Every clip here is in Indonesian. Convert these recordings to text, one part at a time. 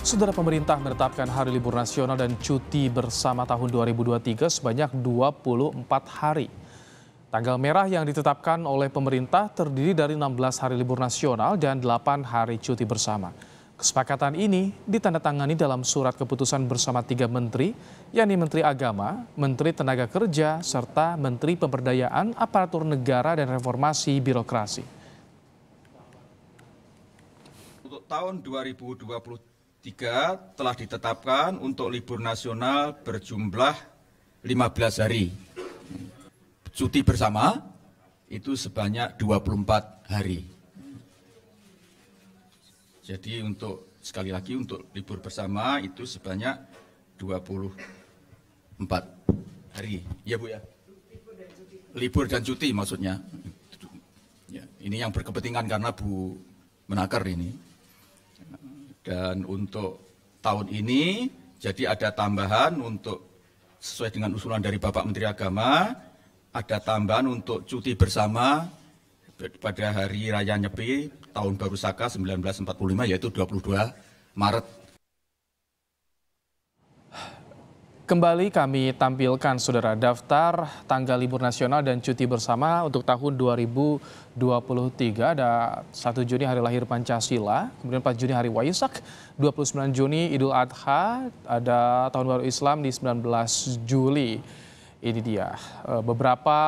Saudara pemerintah menetapkan hari libur nasional dan cuti bersama tahun 2023 sebanyak 24 hari. Tanggal merah yang ditetapkan oleh pemerintah terdiri dari 16 hari libur nasional dan 8 hari cuti bersama. Kesepakatan ini ditandatangani dalam surat keputusan bersama tiga menteri, yakni Menteri Agama, Menteri Tenaga Kerja, serta Menteri Pemberdayaan Aparatur Negara dan Reformasi Birokrasi. Untuk tahun 2023 Tiga, telah ditetapkan untuk libur nasional berjumlah 15 hari. Cuti bersama itu sebanyak 24 hari. Jadi untuk sekali lagi untuk libur bersama itu sebanyak 24 hari. Ya Bu ya. Libur dan cuti maksudnya. Ya, ini yang berkepentingan karena Bu Menakar ini. Dan untuk tahun ini jadi ada tambahan untuk sesuai dengan usulan dari Bapak Menteri Agama ada tambahan untuk cuti bersama pada hari raya Nyepi tahun baru Saka 1945 yaitu 22 Maret Kembali kami tampilkan saudara daftar tanggal libur nasional dan cuti bersama untuk tahun 2023 ada 1 Juni hari lahir Pancasila, kemudian 4 Juni hari Waisak, 29 Juni Idul Adha, ada tahun baru Islam di 19 Juli. Ini dia e, beberapa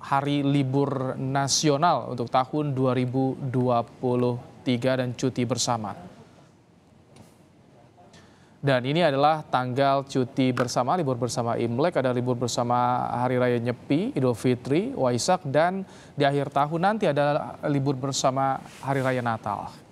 hari libur nasional untuk tahun 2023 dan cuti bersama. Dan ini adalah tanggal cuti bersama, libur bersama Imlek, ada libur bersama Hari Raya Nyepi, Idul Fitri, Waisak, dan di akhir tahun nanti ada libur bersama Hari Raya Natal.